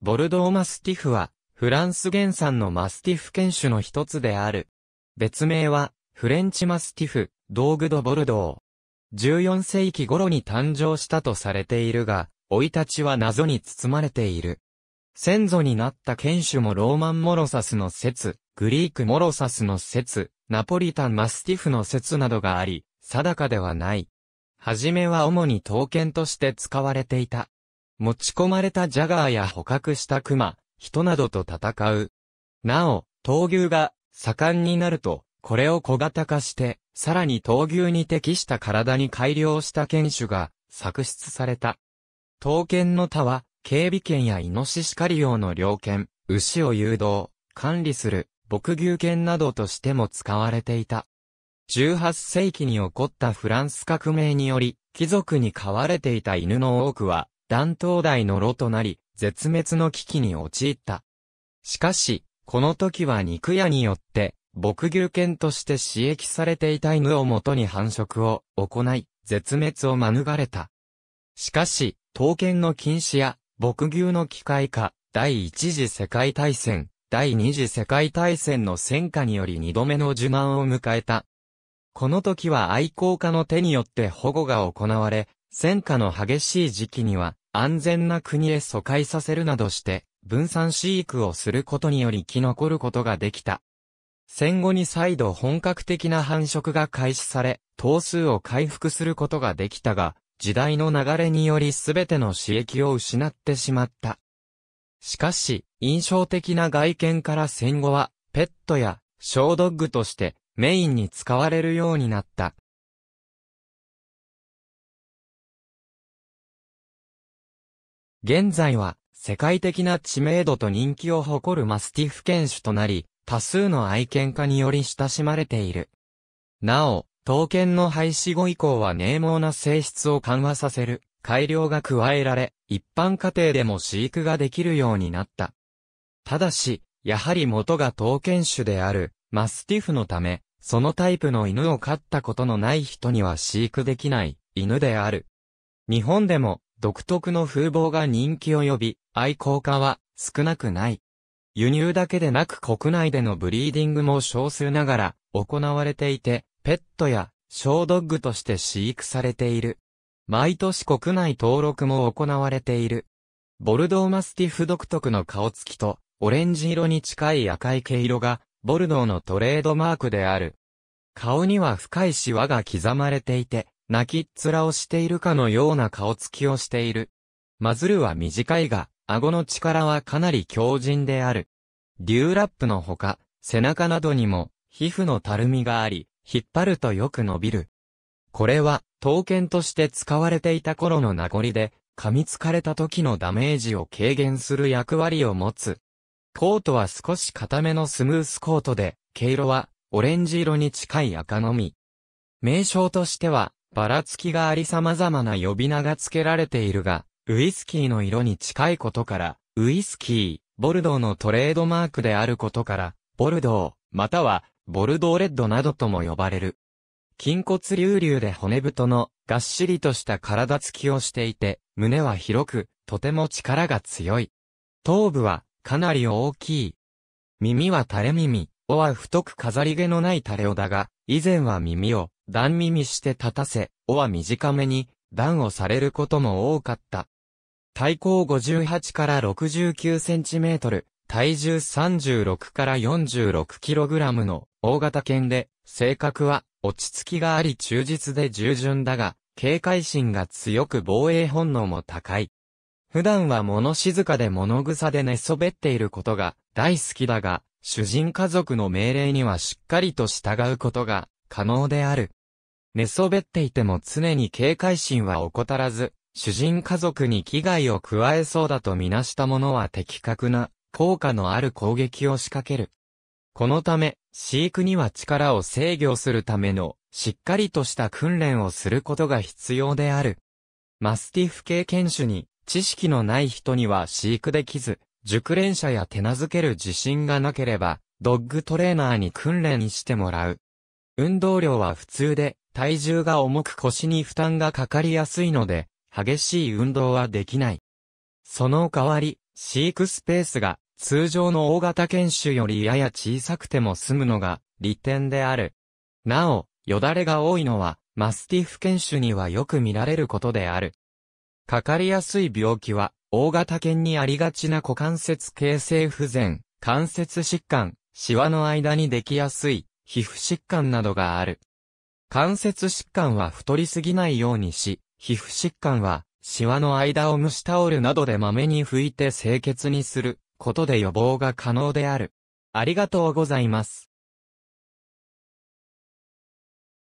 ボルドーマスティフは、フランス原産のマスティフ犬種の一つである。別名は、フレンチマスティフ、ドーグドボルドー。14世紀頃に誕生したとされているが、老い立ちは謎に包まれている。先祖になった犬種もローマンモロサスの説、グリークモロサスの説、ナポリタンマスティフの説などがあり、定かではない。はじめは主に刀剣として使われていた。持ち込まれたジャガーや捕獲した熊、人などと戦う。なお、闘牛が盛んになると、これを小型化して、さらに闘牛に適した体に改良した犬種が作出された。刀剣の他は、警備犬やイノシシ狩り用の猟犬、牛を誘導、管理する、牧牛犬などとしても使われていた。18世紀に起こったフランス革命により、貴族に飼われていた犬の多くは、断頭台の炉となり、絶滅の危機に陥った。しかし、この時は肉屋によって、牧牛犬として刺激されていた犬をもとに繁殖を行い、絶滅を免れた。しかし、刀剣の禁止や、牧牛の機械化、第一次世界大戦、第二次世界大戦の戦火により二度目の受難を迎えた。この時は愛好家の手によって保護が行われ、戦火の激しい時期には、安全な国へ疎開させるなどして、分散飼育をすることにより生き残ることができた。戦後に再度本格的な繁殖が開始され、頭数を回復することができたが、時代の流れにより全ての刺激を失ってしまった。しかし、印象的な外見から戦後は、ペットや、小ドッグとして、メインに使われるようになった。現在は、世界的な知名度と人気を誇るマスティフ犬種となり、多数の愛犬家により親しまれている。なお、刀剣の廃止後以降は名毛な性質を緩和させる改良が加えられ、一般家庭でも飼育ができるようになった。ただし、やはり元が刀剣種であるマスティフのため、そのタイプの犬を飼ったことのない人には飼育できない犬である。日本でも独特の風貌が人気を呼び、愛好家は少なくない。輸入だけでなく国内でのブリーディングも少数ながら行われていて、ペットや小ドッグとして飼育されている。毎年国内登録も行われている。ボルドーマスティフ独特の顔つきと、オレンジ色に近い赤い毛色が、ボルドーのトレードマークである。顔には深いシワが刻まれていて、泣きっ面をしているかのような顔つきをしている。マズルは短いが、顎の力はかなり強靭である。デューラップのほか、背中などにも、皮膚のたるみがあり、引っ張るとよく伸びる。これは、刀剣として使われていた頃の名残で、噛みつかれた時のダメージを軽減する役割を持つ。コートは少し固めのスムースコートで、毛色は、オレンジ色に近い赤のみ。名称としては、ばらつきがあり様々な呼び名が付けられているが、ウイスキーの色に近いことから、ウイスキー、ボルドーのトレードマークであることから、ボルドー、または、ボルドーレッドなどとも呼ばれる。筋骨隆々で骨太の、がっしりとした体つきをしていて、胸は広く、とても力が強い。頭部は、かなり大きい。耳は垂れ耳、尾は太く飾り毛のない垂れ尾だが、以前は耳を、段耳して立たせ、尾は短めに、段をされることも多かった。体高58から69センチメートル、体重36から46キログラムの大型犬で、性格は落ち着きがあり忠実で従順だが、警戒心が強く防衛本能も高い。普段は物静かで物草で寝そべっていることが大好きだが、主人家族の命令にはしっかりと従うことが可能である。寝そべっていても常に警戒心は怠らず、主人家族に危害を加えそうだとみなした者は的確な、効果のある攻撃を仕掛ける。このため、飼育には力を制御するための、しっかりとした訓練をすることが必要である。マスティフ経験種に、知識のない人には飼育できず、熟練者や手なずける自信がなければ、ドッグトレーナーに訓練してもらう。運動量は普通で、体重が重く腰に負担がかかりやすいので、激しい運動はできない。その代わり、飼育スペースが通常の大型犬種よりやや小さくても済むのが利点である。なお、よだれが多いのは、マスティフ犬種にはよく見られることである。かかりやすい病気は、大型犬にありがちな股関節形成不全、関節疾患、シワの間にできやすい、皮膚疾患などがある。関節疾患は太りすぎないようにし、皮膚疾患は、シワの間を蒸しタオルなどで豆に拭いて清潔にすることで予防が可能である。ありがとうございます。